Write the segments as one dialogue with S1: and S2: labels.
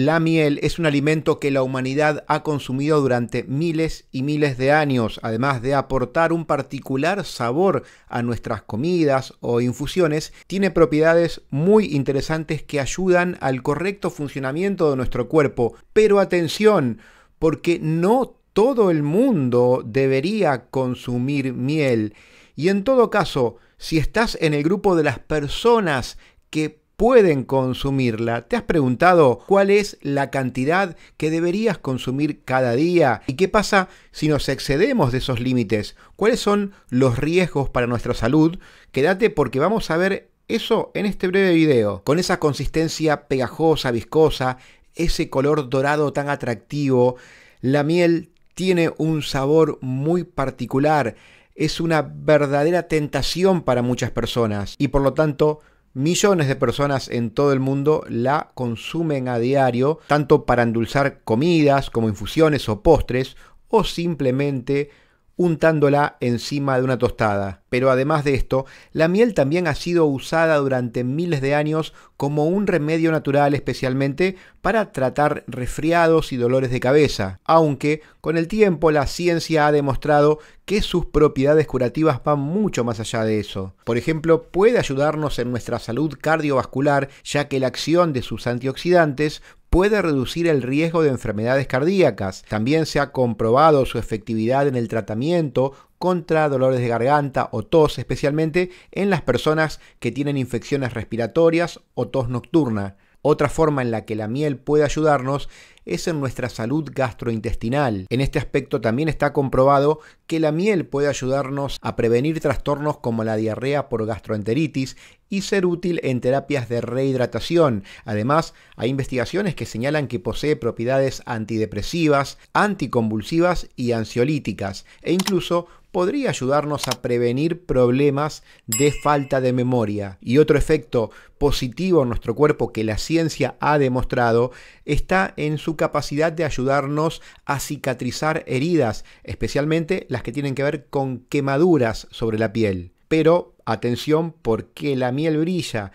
S1: La miel es un alimento que la humanidad ha consumido durante miles y miles de años, además de aportar un particular sabor a nuestras comidas o infusiones, tiene propiedades muy interesantes que ayudan al correcto funcionamiento de nuestro cuerpo. Pero atención, porque no todo el mundo debería consumir miel. Y en todo caso, si estás en el grupo de las personas que pueden consumirla. ¿Te has preguntado cuál es la cantidad que deberías consumir cada día? ¿Y qué pasa si nos excedemos de esos límites? ¿Cuáles son los riesgos para nuestra salud? Quédate porque vamos a ver eso en este breve video. Con esa consistencia pegajosa, viscosa, ese color dorado tan atractivo, la miel tiene un sabor muy particular. Es una verdadera tentación para muchas personas y por lo tanto Millones de personas en todo el mundo la consumen a diario, tanto para endulzar comidas como infusiones o postres, o simplemente untándola encima de una tostada. Pero además de esto, la miel también ha sido usada durante miles de años como un remedio natural especialmente para tratar resfriados y dolores de cabeza, aunque con el tiempo la ciencia ha demostrado que sus propiedades curativas van mucho más allá de eso. Por ejemplo, puede ayudarnos en nuestra salud cardiovascular ya que la acción de sus antioxidantes puede reducir el riesgo de enfermedades cardíacas. También se ha comprobado su efectividad en el tratamiento contra dolores de garganta o tos, especialmente en las personas que tienen infecciones respiratorias o tos nocturna. Otra forma en la que la miel puede ayudarnos es en nuestra salud gastrointestinal. En este aspecto también está comprobado que la miel puede ayudarnos a prevenir trastornos como la diarrea por gastroenteritis y ser útil en terapias de rehidratación. Además, hay investigaciones que señalan que posee propiedades antidepresivas, anticonvulsivas y ansiolíticas, e incluso podría ayudarnos a prevenir problemas de falta de memoria. Y otro efecto positivo en nuestro cuerpo que la ciencia ha demostrado está en su capacidad de ayudarnos a cicatrizar heridas, especialmente las que tienen que ver con quemaduras sobre la piel. Pero atención porque la miel brilla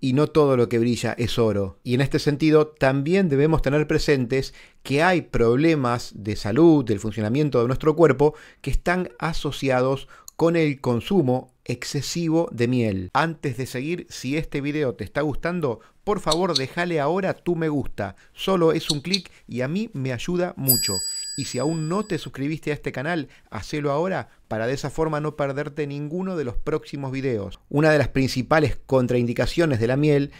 S1: y no todo lo que brilla es oro. Y en este sentido también debemos tener presentes que hay problemas de salud, del funcionamiento de nuestro cuerpo, que están asociados con el consumo excesivo de miel. Antes de seguir, si este video te está gustando, por favor déjale ahora tu me gusta. Solo es un clic y a mí me ayuda mucho. Y si aún no te suscribiste a este canal, hacelo ahora para de esa forma no perderte ninguno de los próximos videos. Una de las principales contraindicaciones de la miel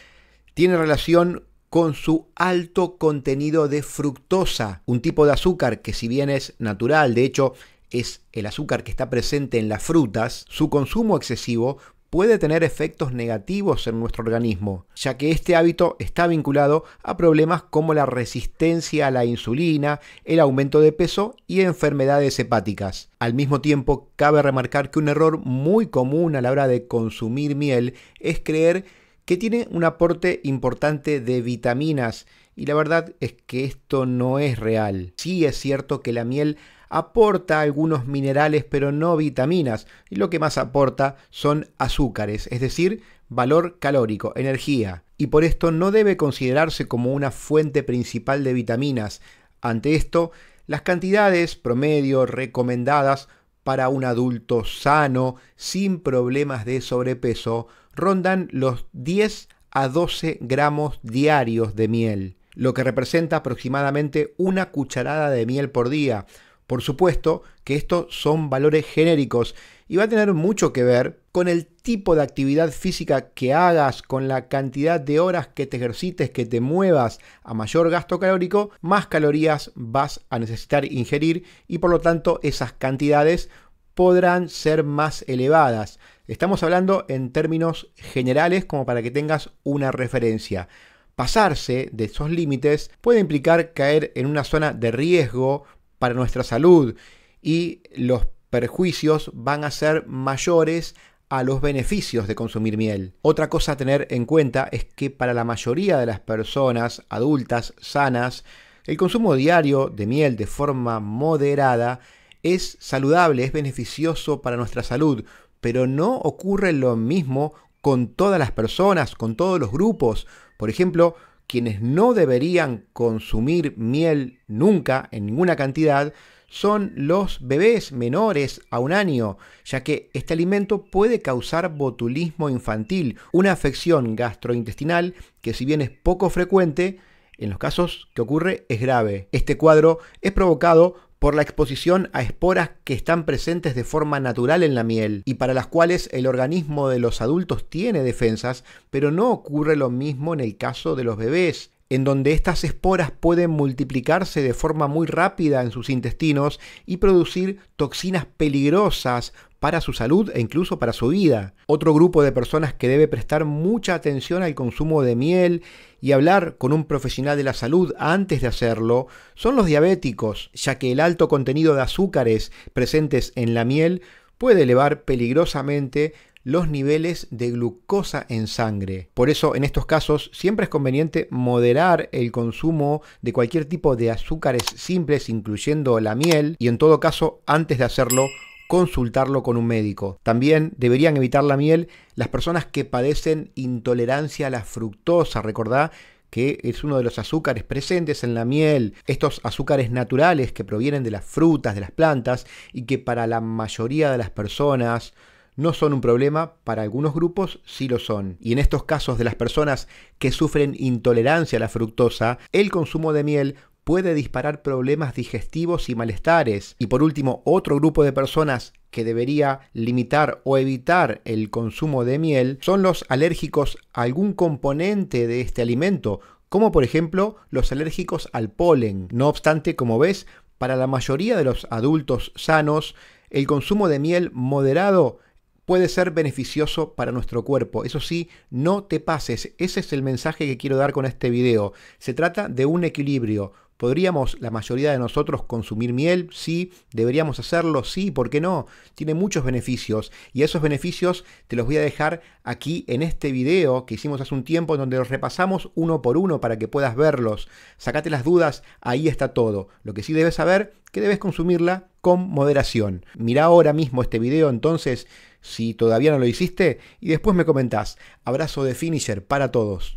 S1: tiene relación con su alto contenido de fructosa, un tipo de azúcar que si bien es natural, de hecho es el azúcar que está presente en las frutas, su consumo excesivo puede tener efectos negativos en nuestro organismo, ya que este hábito está vinculado a problemas como la resistencia a la insulina, el aumento de peso y enfermedades hepáticas. Al mismo tiempo, cabe remarcar que un error muy común a la hora de consumir miel es creer que tiene un aporte importante de vitaminas, y la verdad es que esto no es real. Sí es cierto que la miel aporta algunos minerales pero no vitaminas y lo que más aporta son azúcares, es decir, valor calórico, energía, y por esto no debe considerarse como una fuente principal de vitaminas. Ante esto, las cantidades promedio recomendadas para un adulto sano, sin problemas de sobrepeso, rondan los 10 a 12 gramos diarios de miel, lo que representa aproximadamente una cucharada de miel por día, por supuesto que estos son valores genéricos y va a tener mucho que ver con el tipo de actividad física que hagas, con la cantidad de horas que te ejercites, que te muevas. A mayor gasto calórico, más calorías vas a necesitar ingerir y por lo tanto esas cantidades podrán ser más elevadas. Estamos hablando en términos generales como para que tengas una referencia. Pasarse de esos límites puede implicar caer en una zona de riesgo para nuestra salud y los perjuicios van a ser mayores a los beneficios de consumir miel. Otra cosa a tener en cuenta es que para la mayoría de las personas adultas sanas, el consumo diario de miel de forma moderada es saludable, es beneficioso para nuestra salud, pero no ocurre lo mismo con todas las personas, con todos los grupos. Por ejemplo, quienes no deberían consumir miel nunca, en ninguna cantidad, son los bebés menores a un año, ya que este alimento puede causar botulismo infantil, una afección gastrointestinal que si bien es poco frecuente, en los casos que ocurre es grave. Este cuadro es provocado por la exposición a esporas que están presentes de forma natural en la miel y para las cuales el organismo de los adultos tiene defensas, pero no ocurre lo mismo en el caso de los bebés en donde estas esporas pueden multiplicarse de forma muy rápida en sus intestinos y producir toxinas peligrosas para su salud e incluso para su vida. Otro grupo de personas que debe prestar mucha atención al consumo de miel y hablar con un profesional de la salud antes de hacerlo son los diabéticos, ya que el alto contenido de azúcares presentes en la miel puede elevar peligrosamente los niveles de glucosa en sangre. Por eso en estos casos siempre es conveniente moderar el consumo de cualquier tipo de azúcares simples, incluyendo la miel, y en todo caso, antes de hacerlo, consultarlo con un médico. También deberían evitar la miel las personas que padecen intolerancia a la fructosa, recordá que es uno de los azúcares presentes en la miel, estos azúcares naturales que provienen de las frutas, de las plantas, y que para la mayoría de las personas no son un problema, para algunos grupos sí lo son. Y en estos casos de las personas que sufren intolerancia a la fructosa, el consumo de miel puede disparar problemas digestivos y malestares. Y por último, otro grupo de personas que debería limitar o evitar el consumo de miel son los alérgicos a algún componente de este alimento, como por ejemplo los alérgicos al polen. No obstante, como ves, para la mayoría de los adultos sanos, el consumo de miel moderado puede ser beneficioso para nuestro cuerpo. Eso sí, no te pases. Ese es el mensaje que quiero dar con este video. Se trata de un equilibrio. ¿Podríamos la mayoría de nosotros consumir miel? Sí, deberíamos hacerlo, sí, ¿por qué no? Tiene muchos beneficios y esos beneficios te los voy a dejar aquí en este video que hicimos hace un tiempo donde los repasamos uno por uno para que puedas verlos. Sácate las dudas, ahí está todo. Lo que sí debes saber que debes consumirla con moderación. Mira ahora mismo este video entonces si todavía no lo hiciste y después me comentás. Abrazo de finisher para todos.